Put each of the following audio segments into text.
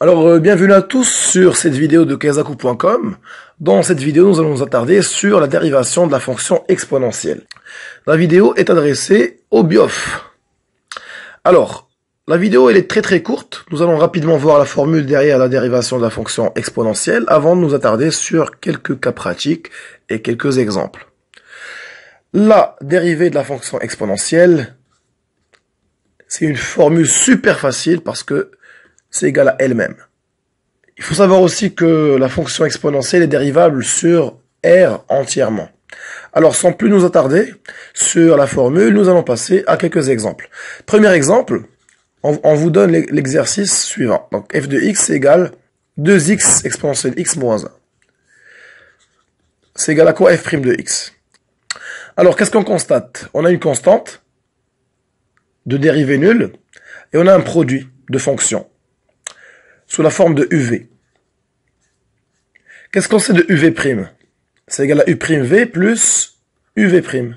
Alors, euh, bienvenue à tous sur cette vidéo de kazaku.com. Dans cette vidéo, nous allons nous attarder sur la dérivation de la fonction exponentielle. La vidéo est adressée au BIOF. Alors, la vidéo elle est très très courte. Nous allons rapidement voir la formule derrière la dérivation de la fonction exponentielle avant de nous attarder sur quelques cas pratiques et quelques exemples. La dérivée de la fonction exponentielle, c'est une formule super facile parce que c'est égal à elle-même. Il faut savoir aussi que la fonction exponentielle est dérivable sur R entièrement. Alors sans plus nous attarder sur la formule, nous allons passer à quelques exemples. Premier exemple, on, vous donne l'exercice suivant. Donc f de x égale 2x exponentielle x moins 1. C'est égal à quoi f' prime de x Alors qu'est-ce qu'on constate On a une constante de dérivée nulle et on a un produit de fonction sous la forme de UV. Qu'est-ce qu'on sait de UV'? C'est égal à U'V plus UV'.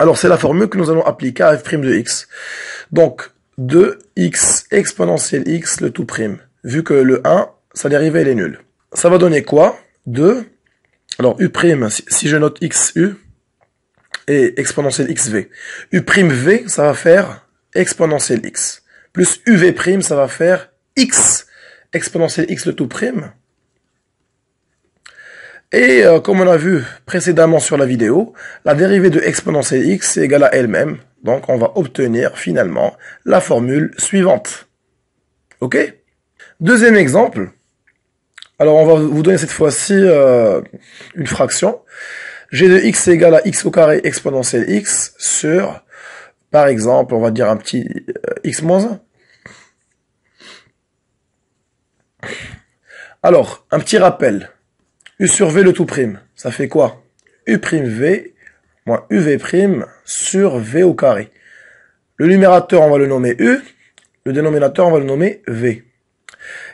Alors c'est la formule que nous allons appliquer à f' de x. Donc 2x exponentielle x le tout prime. Vu que le 1, sa dérivée elle est nulle. Ça va donner quoi 2. Alors u', si je note x u, et exponentielle xv. v, ça va faire exponentielle x plus UV prime, ça va faire X, exponentielle X le tout prime. Et euh, comme on a vu précédemment sur la vidéo, la dérivée de exponentielle X est égale à elle-même. Donc on va obtenir finalement la formule suivante. Ok Deuxième exemple. Alors on va vous donner cette fois-ci euh, une fraction. g de x égal à x au carré exponentielle x sur par exemple, on va dire un petit euh, x-1. Alors, un petit rappel. U sur V le tout prime, ça fait quoi u v moins UV' sur V au carré. Le numérateur, on va le nommer U. Le dénominateur, on va le nommer V.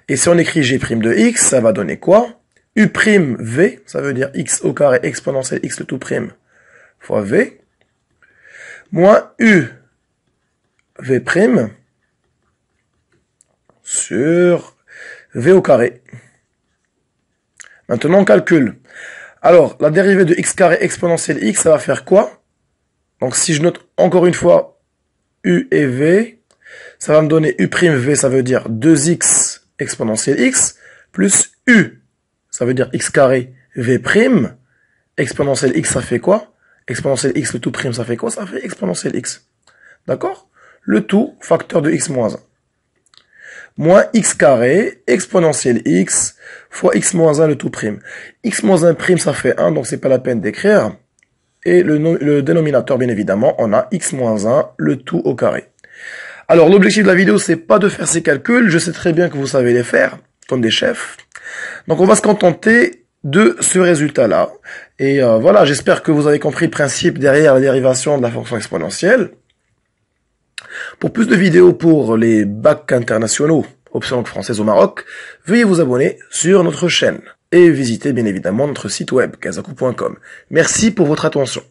Et si on écrit G' de X, ça va donner quoi u prime v, ça veut dire X au carré exponentiel X le tout prime fois V, moins U V' sur V au carré. Maintenant, on calcule. Alors, la dérivée de x carré exponentielle x, ça va faire quoi Donc, si je note encore une fois u et v, ça va me donner u v. ça veut dire 2x exponentielle x, plus u, ça veut dire x carré v', exponentielle x, ça fait quoi Exponentielle x, le tout prime, ça fait quoi Ça fait exponentielle x. D'accord Le tout, facteur de x moins 1. Moins x carré, exponentielle x, fois x moins 1, le tout prime. x moins 1 prime, ça fait 1, donc c'est pas la peine d'écrire. Et le, le dénominateur, bien évidemment, on a x moins 1, le tout au carré. Alors l'objectif de la vidéo, c'est pas de faire ces calculs, je sais très bien que vous savez les faire, comme des chefs. Donc on va se contenter de ce résultat-là. Et euh, voilà, j'espère que vous avez compris le principe derrière la dérivation de la fonction exponentielle. Pour plus de vidéos pour les bacs internationaux, option française au Maroc, veuillez vous abonner sur notre chaîne et visitez bien évidemment notre site web kazaku.com. Merci pour votre attention.